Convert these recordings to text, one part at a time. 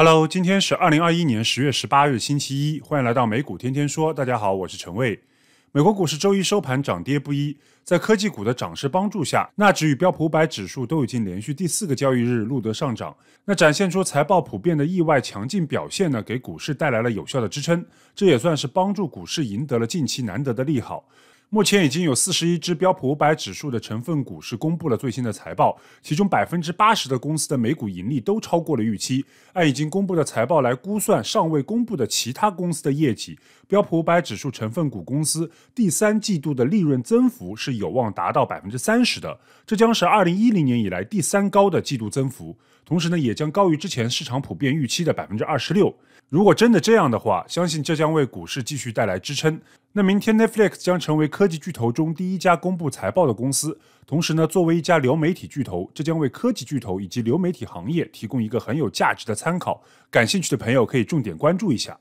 Hello，今天是二零二一年十月十八日，星期一，欢迎来到美股天天说。大家好，我是陈卫。美国股市周一收盘涨跌不一，在科技股的涨势帮助下，纳指与标普百指数都已经连续第四个交易日录得上涨。那展现出财报普遍的意外强劲表现呢，给股市带来了有效的支撑，这也算是帮助股市赢得了近期难得的利好。目前已经有四十一只标普五百指数的成分股是公布了最新的财报，其中百分之八十的公司的每股盈利都超过了预期。按已经公布的财报来估算，尚未公布的其他公司的业绩，标普五百指数成分股公司第三季度的利润增幅是有望达到百分之三十的，这将是二零一零年以来第三高的季度增幅。同时呢，也将高于之前市场普遍预期的百分之二十六。如果真的这样的话，相信这将为股市继续带来支撑。那明天 Netflix 将成为科技巨头中第一家公布财报的公司。同时呢，作为一家流媒体巨头，这将为科技巨头以及流媒体行业提供一个很有价值的参考。感兴趣的朋友可以重点关注一下。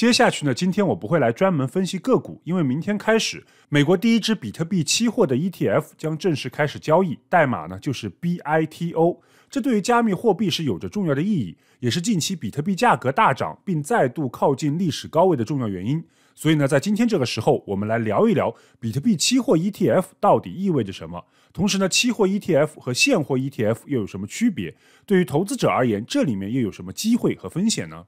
接下去呢，今天我不会来专门分析个股，因为明天开始，美国第一支比特币期货的 ETF 将正式开始交易，代码呢就是 B I T O，这对于加密货币是有着重要的意义，也是近期比特币价格大涨并再度靠近历史高位的重要原因。所以呢，在今天这个时候，我们来聊一聊比特币期货 ETF 到底意味着什么，同时呢，期货 ETF 和现货 ETF 又有什么区别？对于投资者而言，这里面又有什么机会和风险呢？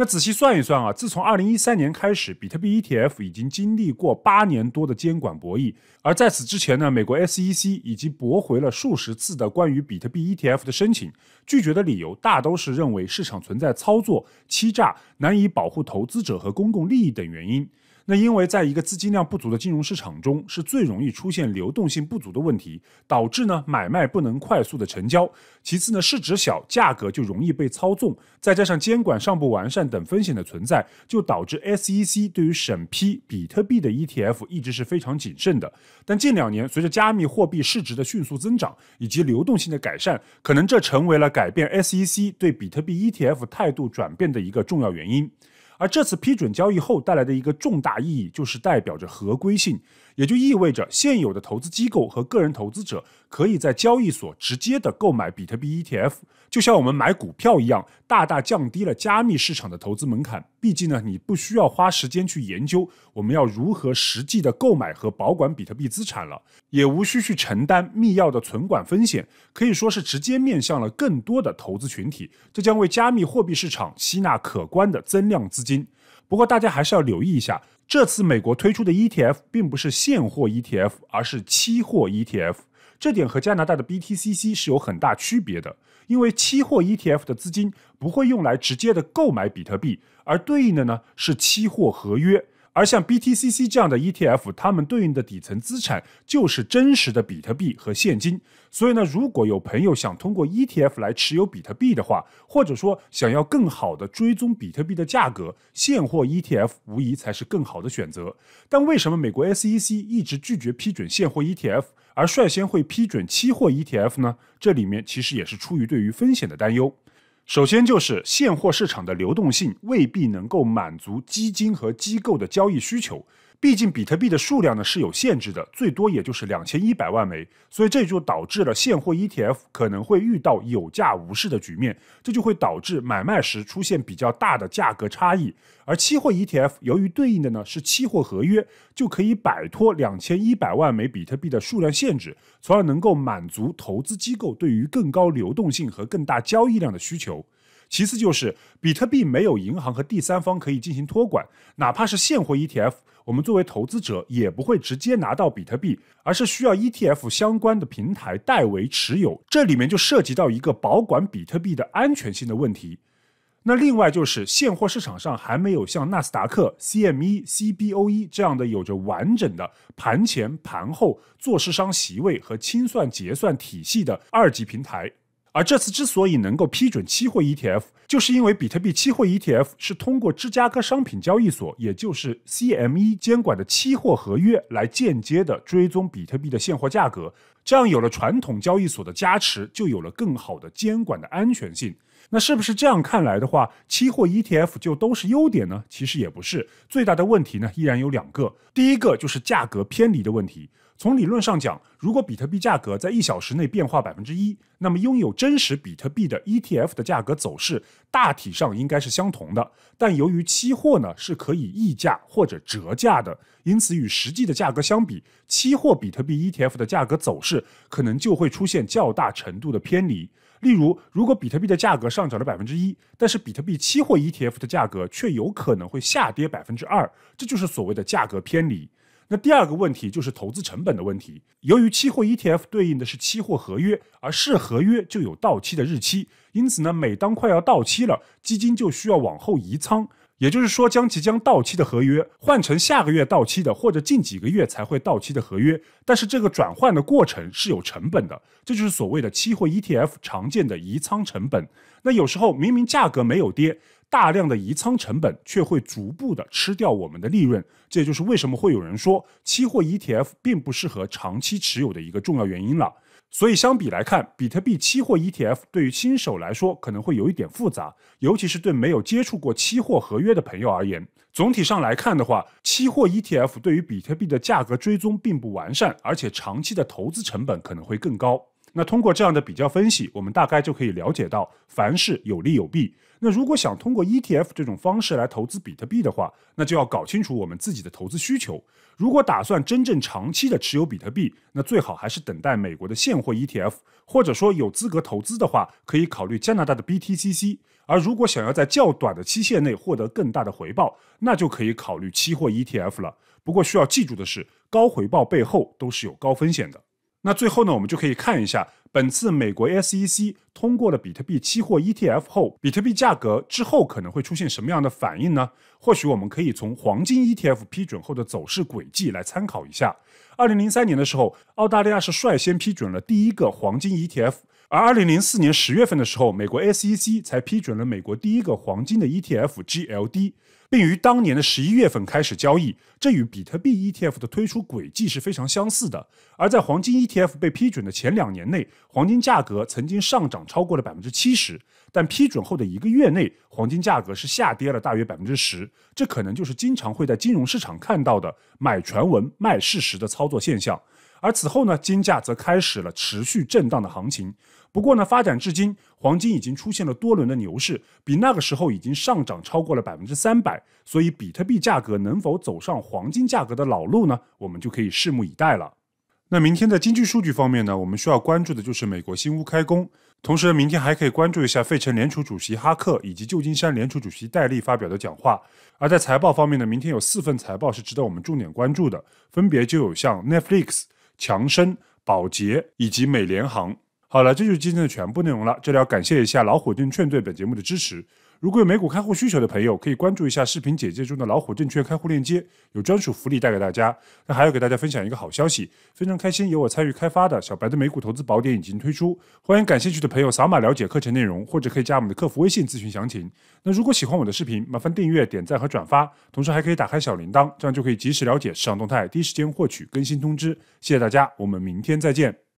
那仔细算一算啊，自从二零一三年开始，比特币 ETF 已经经历过八年多的监管博弈。而在此之前呢，美国 SEC 已经驳回了数十次的关于比特币 ETF 的申请，拒绝的理由大都是认为市场存在操作、欺诈，难以保护投资者和公共利益等原因。那因为在一个资金量不足的金融市场中，是最容易出现流动性不足的问题，导致呢买卖不能快速的成交。其次呢，市值小，价格就容易被操纵，再加上监管尚不完善等风险的存在，就导致 SEC 对于审批比特币的 ETF 一直是非常谨慎的。但近两年，随着加密货币市值的迅速增长以及流动性的改善，可能这成为了改变 SEC 对比特币 ETF 态度转变的一个重要原因。而这次批准交易后带来的一个重大意义，就是代表着合规性，也就意味着现有的投资机构和个人投资者，可以在交易所直接的购买比特币 ETF，就像我们买股票一样，大大降低了加密市场的投资门槛。毕竟呢，你不需要花时间去研究我们要如何实际的购买和保管比特币资产了，也无需去承担密钥的存管风险，可以说是直接面向了更多的投资群体。这将为加密货币市场吸纳可观的增量资金。金，不过大家还是要留意一下，这次美国推出的 ETF 并不是现货 ETF，而是期货 ETF，这点和加拿大的 BTCC 是有很大区别的。因为期货 ETF 的资金不会用来直接的购买比特币，而对应的呢是期货合约。而像 BTCC 这样的 ETF，它们对应的底层资产就是真实的比特币和现金。所以呢，如果有朋友想通过 ETF 来持有比特币的话，或者说想要更好的追踪比特币的价格，现货 ETF 无疑才是更好的选择。但为什么美国 SEC 一直拒绝批准现货 ETF，而率先会批准期货 ETF 呢？这里面其实也是出于对于风险的担忧。首先，就是现货市场的流动性未必能够满足基金和机构的交易需求。毕竟比特币的数量呢是有限制的，最多也就是两千一百万枚，所以这就导致了现货 ETF 可能会遇到有价无市的局面，这就会导致买卖时出现比较大的价格差异。而期货 ETF 由于对应的呢是期货合约，就可以摆脱两千一百万枚比特币的数量限制，从而能够满足投资机构对于更高流动性和更大交易量的需求。其次就是比特币没有银行和第三方可以进行托管，哪怕是现货 ETF，我们作为投资者也不会直接拿到比特币，而是需要 ETF 相关的平台代为持有。这里面就涉及到一个保管比特币的安全性的问题。那另外就是现货市场上还没有像纳斯达克、CME、CBOE 这样的有着完整的盘前、盘后做市商席位和清算结算体系的二级平台。而这次之所以能够批准期货 ETF，就是因为比特币期货 ETF 是通过芝加哥商品交易所，也就是 CME 监管的期货合约来间接的追踪比特币的现货价格。这样有了传统交易所的加持，就有了更好的监管的安全性。那是不是这样看来的话，期货 ETF 就都是优点呢？其实也不是，最大的问题呢依然有两个。第一个就是价格偏离的问题。从理论上讲，如果比特币价格在一小时内变化百分之一，那么拥有真实比特币的 ETF 的价格走势大体上应该是相同的。但由于期货呢是可以溢价或者折价的，因此与实际的价格相比，期货比特币 ETF 的价格走势可能就会出现较大程度的偏离。例如，如果比特币的价格上涨了百分之一，但是比特币期货 ETF 的价格却有可能会下跌百分之二，这就是所谓的价格偏离。那第二个问题就是投资成本的问题。由于期货 ETF 对应的是期货合约，而是合约就有到期的日期，因此呢，每当快要到期了，基金就需要往后移仓，也就是说将即将到期的合约换成下个月到期的或者近几个月才会到期的合约。但是这个转换的过程是有成本的，这就是所谓的期货 ETF 常见的移仓成本。那有时候明明价格没有跌。大量的移仓成本却会逐步的吃掉我们的利润，这也就是为什么会有人说期货 ETF 并不适合长期持有的一个重要原因了。所以相比来看，比特币期货 ETF 对于新手来说可能会有一点复杂，尤其是对没有接触过期货合约的朋友而言。总体上来看的话，期货 ETF 对于比特币的价格追踪并不完善，而且长期的投资成本可能会更高。那通过这样的比较分析，我们大概就可以了解到，凡事有利有弊。那如果想通过 ETF 这种方式来投资比特币的话，那就要搞清楚我们自己的投资需求。如果打算真正长期的持有比特币，那最好还是等待美国的现货 ETF，或者说有资格投资的话，可以考虑加拿大的 BTCC。而如果想要在较短的期限内获得更大的回报，那就可以考虑期货 ETF 了。不过需要记住的是，高回报背后都是有高风险的。那最后呢，我们就可以看一下本次美国 SEC 通过了比特币期货 ETF 后，比特币价格之后可能会出现什么样的反应呢？或许我们可以从黄金 ETF 批准后的走势轨迹来参考一下。二零零三年的时候，澳大利亚是率先批准了第一个黄金 ETF，而二零零四年十月份的时候，美国 SEC 才批准了美国第一个黄金的 ETF GLD。并于当年的十一月份开始交易，这与比特币 ETF 的推出轨迹是非常相似的。而在黄金 ETF 被批准的前两年内，黄金价格曾经上涨超过了百分之七十，但批准后的一个月内。黄金价格是下跌了大约百分之十，这可能就是经常会在金融市场看到的买传闻卖事实的操作现象。而此后呢，金价则开始了持续震荡的行情。不过呢，发展至今，黄金已经出现了多轮的牛市，比那个时候已经上涨超过了百分之三百。所以，比特币价格能否走上黄金价格的老路呢？我们就可以拭目以待了。那明天在经济数据方面呢，我们需要关注的就是美国新屋开工。同时，明天还可以关注一下费城联储主席哈克以及旧金山联储主席戴利发表的讲话。而在财报方面呢，明天有四份财报是值得我们重点关注的，分别就有像 Netflix、强生、宝洁以及美联航。好了，这就是今天的全部内容了。这里要感谢一下老火箭券对本节目的支持。如果有美股开户需求的朋友，可以关注一下视频简介中的老虎证券开户链接，有专属福利带给大家。那还要给大家分享一个好消息，非常开心，有我参与开发的《小白的美股投资宝典》已经推出，欢迎感兴趣的朋友扫码了解课程内容，或者可以加我们的客服微信咨询详情。那如果喜欢我的视频，麻烦订阅、点赞和转发，同时还可以打开小铃铛，这样就可以及时了解市场动态，第一时间获取更新通知。谢谢大家，我们明天再见。